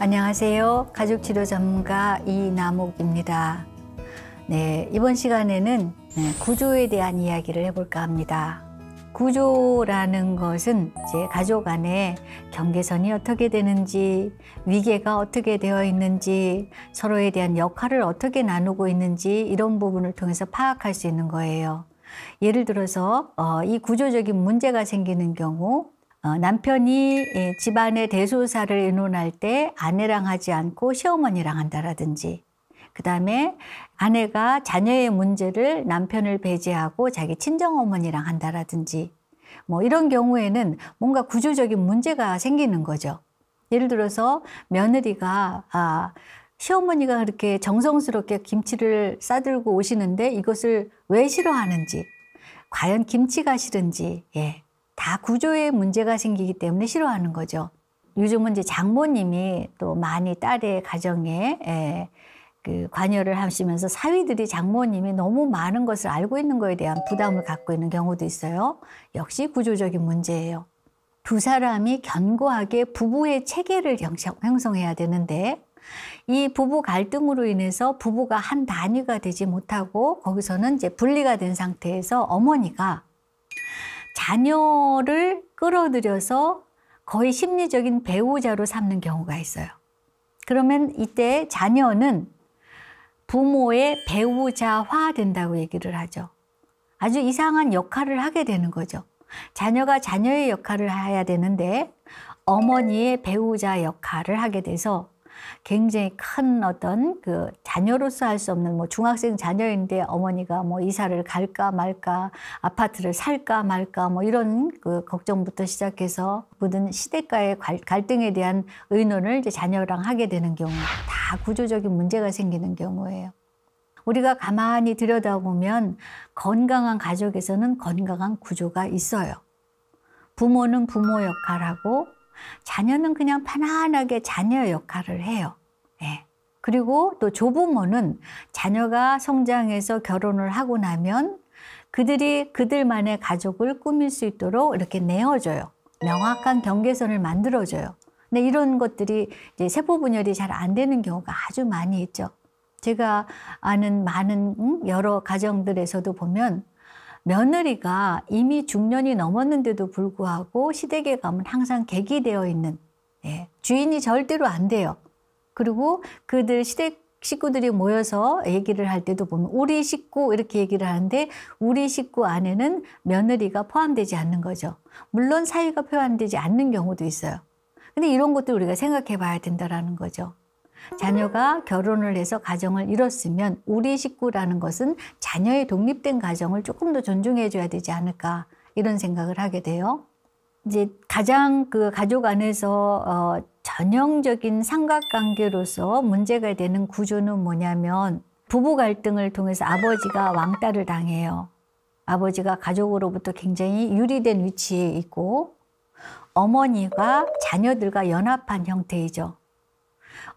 안녕하세요. 가족치료 전문가 이남옥입니다. 네, 이번 시간에는 네, 구조에 대한 이야기를 해볼까 합니다. 구조라는 것은 제 가족 안에 경계선이 어떻게 되는지, 위계가 어떻게 되어 있는지, 서로에 대한 역할을 어떻게 나누고 있는지 이런 부분을 통해서 파악할 수 있는 거예요. 예를 들어서 어, 이 구조적인 문제가 생기는 경우 어, 남편이 예, 집안의 대소사를 의논할 때 아내랑 하지 않고 시어머니랑 한다라든지 그 다음에 아내가 자녀의 문제를 남편을 배제하고 자기 친정어머니랑 한다라든지 뭐 이런 경우에는 뭔가 구조적인 문제가 생기는 거죠. 예를 들어서 며느리가 아, 시어머니가 그렇게 정성스럽게 김치를 싸들고 오시는데 이것을 왜 싫어하는지 과연 김치가 싫은지 예. 다 구조에 문제가 생기기 때문에 싫어하는 거죠. 요즘은 이제 장모님이 또 많이 딸의 가정에 에, 예, 그 관여를 하시면서 사위들이 장모님이 너무 많은 것을 알고 있는 거에 대한 부담을 갖고 있는 경우도 있어요. 역시 구조적인 문제예요. 두 사람이 견고하게 부부의 체계를 형성해야 되는데 이 부부 갈등으로 인해서 부부가 한 단위가 되지 못하고 거기서는 이제 분리가 된 상태에서 어머니가 자녀를 끌어들여서 거의 심리적인 배우자로 삼는 경우가 있어요. 그러면 이때 자녀는 부모의 배우자화 된다고 얘기를 하죠. 아주 이상한 역할을 하게 되는 거죠. 자녀가 자녀의 역할을 해야 되는데 어머니의 배우자 역할을 하게 돼서 굉장히 큰 어떤 그 자녀로서 할 수 없는 뭐 중학생 자녀인데 어머니가 뭐 이사를 갈까 말까 아파트를 살까 말까 뭐 이런 그 걱정부터 시작해서 모든 시대가의 갈등에 대한 의논을 이제 자녀랑 하게 되는 경우 다 구조적인 문제가 생기는 경우예요. 우리가 가만히 들여다보면 건강한 가족에서는 건강한 구조가 있어요. 부모는 부모 역할하고 자녀는 그냥 편안하게 자녀 역할을 해요. 예. 그리고 또 조부모는 자녀가 성장해서 결혼을 하고 나면 그들이 그들만의 가족을 꾸밀 수 있도록 이렇게 내어줘요. 명확한 경계선을 만들어줘요. 근데 이런 것들이 이제 세포 분열이 잘 안 되는 경우가 아주 많이 있죠. 제가 아는 많은 여러 가정들에서도 보면 며느리가 이미 중년이 넘었는데도 불구하고 시댁에 가면 항상 객이되어 있는 예, 주인이 절대로 안 돼요. 그리고 그들 시댁 식구들이 모여서 얘기를 할 때도 보면 우리 식구 이렇게 얘기를 하는데 우리 식구 안에는 며느리가 포함되지 않는 거죠. 물론 사위가 포함되지 않는 경우도 있어요. 근데 이런 것도 우리가 생각해 봐야 된다라는 거죠. 자녀가 결혼을 해서 가정을 이뤘으면 우리 식구라는 것은 자녀의 독립된 가정을 조금 더 존중해줘야 되지 않을까 이런 생각을 하게 돼요. 이제 가장 그 가족 안에서 어, 전형적인 삼각관계로서 문제가 되는 구조는 뭐냐면 부부 갈등을 통해서 아버지가 왕따를 당해요. 아버지가 가족으로부터 굉장히 유리된 위치에 있고 어머니가 자녀들과 연합한 형태이죠.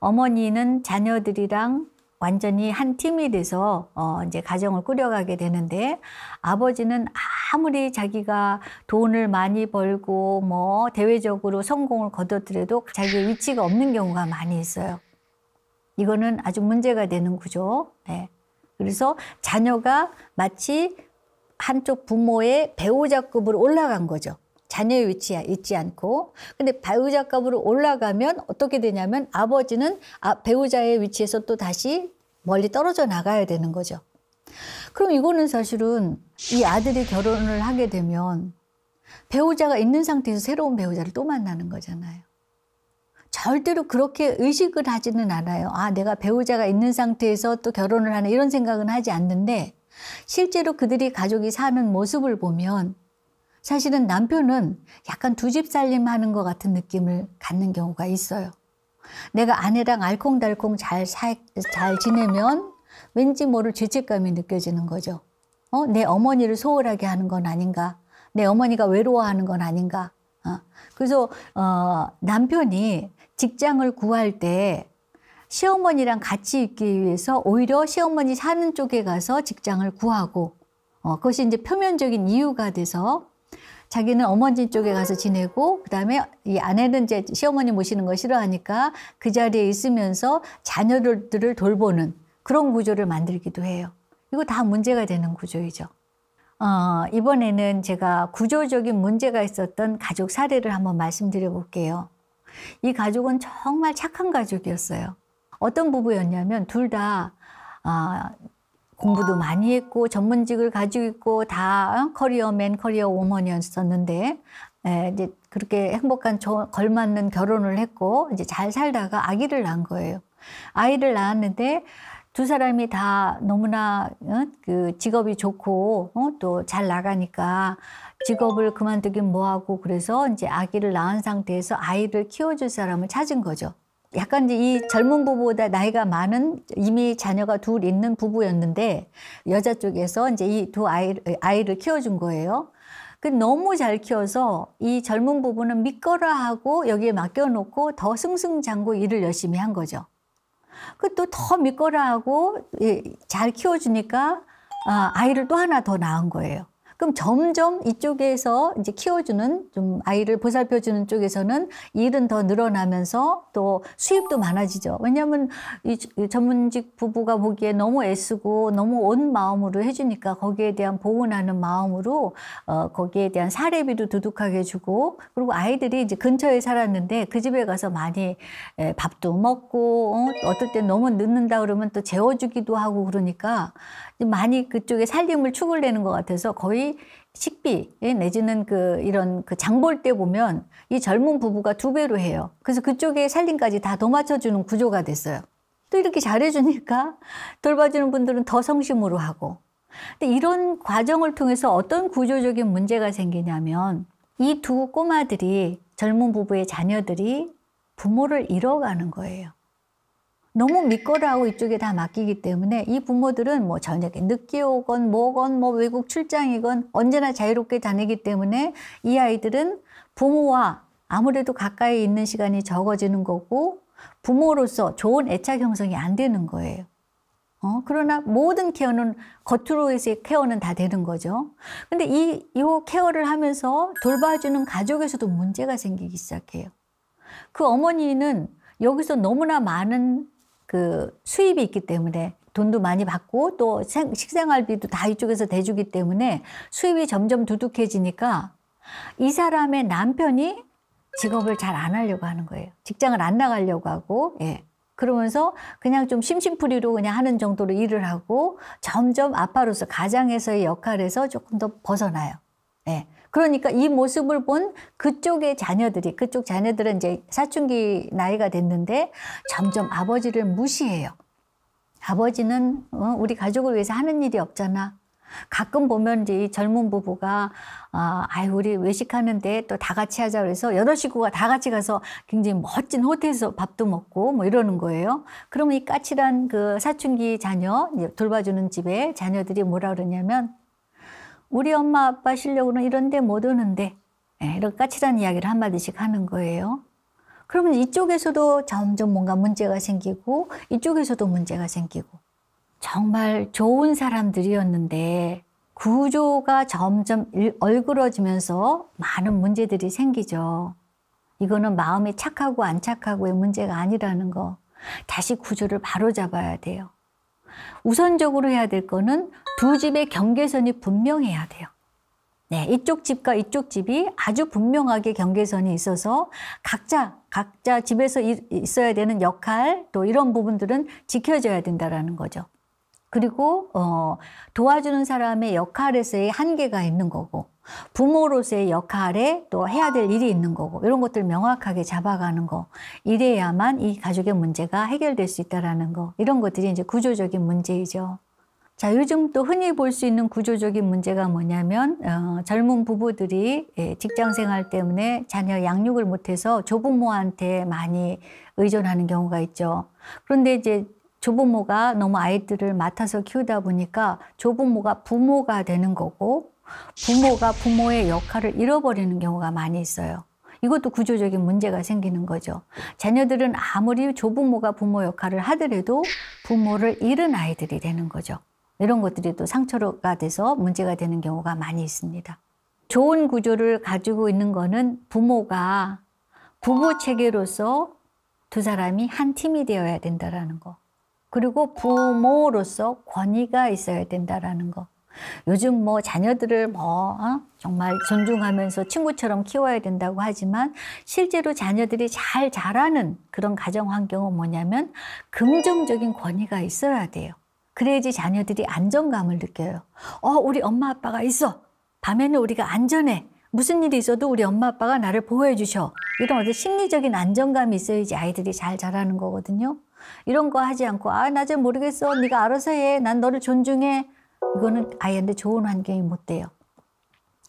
어머니는 자녀들이랑 완전히 한 팀이 돼서 어 이제 가정을 꾸려가게 되는데 아버지는 아무리 자기가 돈을 많이 벌고 뭐 대외적으로 성공을 거뒀더라도 자기 의 위치가 없는 경우가 많이 있어요. 이거는 아주 문제가 되는 구조. 네. 그래서 자녀가 마치 한쪽 부모의 배우자급으로 올라간 거죠. 자녀의 위치에 있지 않고 근데 배우자급으로 올라가면 어떻게 되냐면 아버지는 아, 배우자의 위치에서 또 다시 멀리 떨어져 나가야 되는 거죠. 그럼 이거는 사실은 이 아들이 결혼을 하게 되면 배우자가 있는 상태에서 새로운 배우자를 또 만나는 거잖아요. 절대로 그렇게 의식을 하지는 않아요. 아, 내가 배우자가 있는 상태에서 또 결혼을 하는 이런 생각은 하지 않는데 실제로 그들이 가족이 사는 모습을 보면 사실은 남편은 약간 두 집 살림 하는 것 같은 느낌을 갖는 경우가 있어요. 내가 아내랑 알콩달콩 잘, 사, 잘 지내면 왠지 모를 죄책감이 느껴지는 거죠. 어? 내 어머니를 소홀하게 하는 건 아닌가? 내 어머니가 외로워하는 건 아닌가? 어? 그래서 어, 남편이 직장을 구할 때 시어머니랑 같이 있기 위해서 오히려 시어머니 사는 쪽에 가서 직장을 구하고 어, 그것이 이제 표면적인 이유가 돼서 자기는 어머니 쪽에 가서 지내고 그다음에 이 아내는 이제 시어머니 모시는 거 싫어하니까 그 자리에 있으면서 자녀들을 돌보는 그런 구조를 만들기도 해요. 이거 다 문제가 되는 구조이죠. 어, 이번에는 제가 구조적인 문제가 있었던 가족 사례를 한번 말씀드려 볼게요. 이 가족은 정말 착한 가족이었어요. 어떤 부부였냐면 둘다 어, 아, 공부도 많이 했고 전문직을 가지고 있고 다 어? 커리어맨, 커리어우먼이었었는데 예, 이제 그렇게 행복한 저, 걸맞는 결혼을 했고 이제 잘 살다가 아기를 낳은 거예요. 아이를 낳았는데 두 사람이 다 너무나 어? 그 직업이 좋고 어? 또 잘 나가니까 직업을 그만두긴 뭐하고 그래서 이제 아기를 낳은 상태에서 아이를 키워줄 사람을 찾은 거죠. 약간 이 젊은 부부보다 나이가 많은 이미 자녀가 둘 있는 부부였는데 여자 쪽에서 이제 이 두 아이 아이를 키워준 거예요. 그 너무 잘 키워서 이 젊은 부부는 믿거라 하고 여기에 맡겨놓고 더 승승장구 일을 열심히 한 거죠. 그 또 더 믿거라 하고 잘 키워주니까 아, 아이를 또 하나 더 낳은 거예요. 그럼 점점 이쪽에서 이제 키워주는 좀 아이를 보살펴주는 쪽에서는 일은 더 늘어나면서 또 수입도 많아지죠. 왜냐하면 이 전문직 부부가 보기에 너무 애쓰고 너무 온 마음으로 해주니까 거기에 대한 보훈하는 마음으로 어, 거기에 대한 사례비도 두둑하게 주고 그리고 아이들이 이제 근처에 살았는데 그 집에 가서 많이 에, 예, 밥도 먹고 어, 어떨 때 너무 늦는다 그러면 또 재워주기도 하고 그러니까 많이 그쪽에 살림을 축을 내는 것 같아서 거의 식비 예, 내지는 그 이런 그장 볼 때 보면 이 젊은 부부가 두 배로 해요. 그래서 그쪽에 살림까지 다 도맡쳐주는 구조가 됐어요. 또 이렇게 잘해주니까 돌봐주는 분들은 더 성심으로 하고. 근데 이런 과정을 통해서 어떤 구조적인 문제가 생기냐면 이 두 꼬마들이 젊은 부부의 자녀들이 부모를 잃어가는 거예요. 너무 믿거라고 이쪽에 다 맡기기 때문에 이 부모들은 뭐 저녁에 늦게 오건 뭐건 뭐 외국 출장이건 언제나 자유롭게 다니기 때문에 이 아이들은 부모와 아무래도 가까이 있는 시간이 적어지는 거고 부모로서 좋은 애착 형성이 안 되는 거예요. 어? 그러나 모든 케어는 겉으로에서의 케어는 다 되는 거죠. 근데 이, 이 케어를 하면서 돌봐주는 가족에서도 문제가 생기기 시작해요. 그 어머니는 여기서 너무나 많은 그 수입이 있기 때문에 돈도 많이 받고 또 생, 식생활비도 다 이쪽에서 대주기 때문에 수입이 점점 두둑해지니까 이 사람의 남편이 직업을 잘 안 하려고 하는 거예요. 직장을 안 나가려고 하고, 예. 그러면서 그냥 좀 심심풀이로 그냥 하는 정도로 일을 하고 점점 아빠로서 가장에서의 역할에서 조금 더 벗어나요. 예. 그러니까 이 모습을 본 그쪽의 자녀들이 그쪽 자녀들은 이제 사춘기 나이가 됐는데 점점 아버지를 무시해요. 아버지는 어, 우리 가족을 위해서 하는 일이 없잖아. 가끔 보면 이제 이 젊은 부부가 아, 아유 우리 외식하는데 또 다 같이 하자 그래서 여덟 식구가 다 같이 가서 굉장히 멋진 호텔에서 밥도 먹고 뭐 이러는 거예요. 그러면 이 까칠한 그 사춘기 자녀 돌봐주는 집에 자녀들이 뭐라 그러냐면 우리 엄마 아빠 실력으로는 이런데 못 오는데 예, 이런 까칠한 이야기를 한마디씩 하는 거예요. 그러면 이쪽에서도 점점 뭔가 문제가 생기고 이쪽에서도 문제가 생기고 정말 좋은 사람들이었는데 구조가 점점 얼그러지면서 많은 문제들이 생기죠. 이거는 마음이 착하고 안 착하고의 문제가 아니라는 거 다시 구조를 바로잡아야 돼요. 우선적으로 해야 될 거는 두 집의 경계선이 분명해야 돼요. 네, 이쪽 집과 이쪽 집이 아주 분명하게 경계선이 있어서 각자 각자 집에서 있어야 되는 역할 또 이런 부분들은 지켜져야 된다라는 거죠. 그리고 어, 도와주는 사람의 역할에서의 한계가 있는 거고 부모로서의 역할에 또 해야 될 일이 있는 거고 이런 것들 명확하게 잡아가는 거 이래야만 이 가족의 문제가 해결될 수 있다라는 거 이런 것들이 이제 구조적인 문제이죠. 자, 요즘 또 흔히 볼 수 있는 구조적인 문제가 뭐냐면 어, 젊은 부부들이 예, 직장 생활 때문에 자녀 양육을 못해서 조부모한테 많이 의존하는 경우가 있죠. 그런데 이제 조부모가 너무 아이들을 맡아서 키우다 보니까 조부모가 부모가 되는 거고 부모가 부모의 역할을 잃어버리는 경우가 많이 있어요. 이것도 구조적인 문제가 생기는 거죠. 자녀들은 아무리 조부모가 부모 역할을 하더라도 부모를 잃은 아이들이 되는 거죠. 이런 것들이 또 상처가 돼서 문제가 되는 경우가 많이 있습니다. 좋은 구조를 가지고 있는 거는 부모가 부부 체계로서 두 사람이 한 팀이 되어야 된다라는 거. 그리고 부모로서 권위가 있어야 된다라는 거. 요즘 뭐 자녀들을 뭐 어? 정말 존중하면서 친구처럼 키워야 된다고 하지만 실제로 자녀들이 잘 자라는 그런 가정 환경은 뭐냐면 긍정적인 권위가 있어야 돼요. 그래야지 자녀들이 안정감을 느껴요. 어, 우리 엄마 아빠가 있어. 밤에는 우리가 안전해. 무슨 일이 있어도 우리 엄마 아빠가 나를 보호해 주셔. 이런 어떤 심리적인 안정감이 있어야지 아이들이 잘 자라는 거거든요. 이런 거 하지 않고 아, 나잘 모르겠어. 네가 알아서 해. 난 너를 존중해. 이거는 아이한테 좋은 환경이 못 돼요.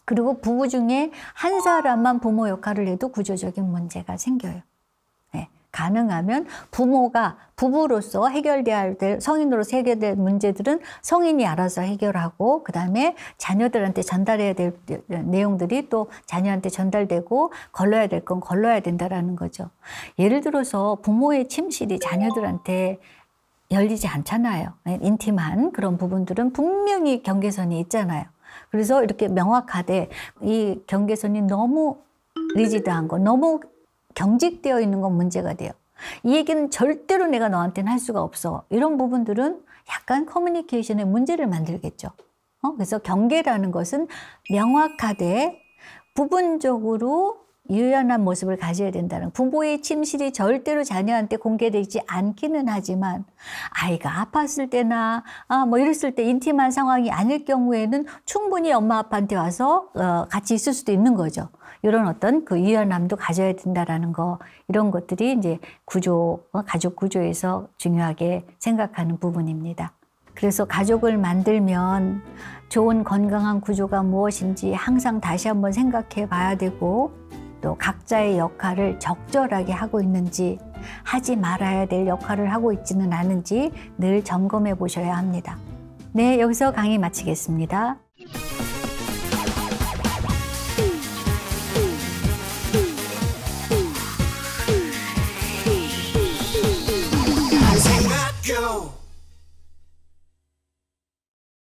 그리고 부부 중에 한 사람만 부모 역할을 해도 구조적인 문제가 생겨요. 가능하면 부모가 부부로서 해결돼야 될 성인으로서 해결될 문제들은 성인이 알아서 해결하고 그다음에 자녀들한테 전달해야 될 내용들이 또 자녀한테 전달되고 걸러야 될 건 걸러야 된다라는 거죠. 예를 들어서 부모의 침실이 자녀들한테 열리지 않잖아요. 네, 인티만 그런 부분들은 분명히 경계선이 있잖아요. 그래서 이렇게 명확하되 이 경계선이 너무 리지드한 거, 너무 경직되어 있는 건 문제가 돼요. 이 얘기는 절대로 내가 너한테는 할 수가 없어. 이런 부분들은 약간 커뮤니케이션의 문제를 만들겠죠. 어? 그래서 경계라는 것은 명확하되 부분적으로 유연한 모습을 가져야 된다는 부모의 침실이 절대로 자녀한테 공개되지 않기는 하지만 아이가 아팠을 때나 아, 뭐 이랬을 때 인티만 상황이 아닐 경우에는 충분히 엄마 아빠한테 와서 어, 같이 있을 수도 있는 거죠. 이런 어떤 그 유연함도 가져야 된다라는 거 이런 것들이 이제 구조 어, 가족 구조에서 중요하게 생각하는 부분입니다. 그래서 가족을 만들면 좋은 건강한 구조가 무엇인지 항상 다시 한번 생각해 봐야 되고 또 각자의 역할을 적절하게 하고 있는지 하지 말아야 될 역할을 하고 있지는 않은지 늘 점검해 보셔야 합니다. 네, 여기서 강의 마치겠습니다.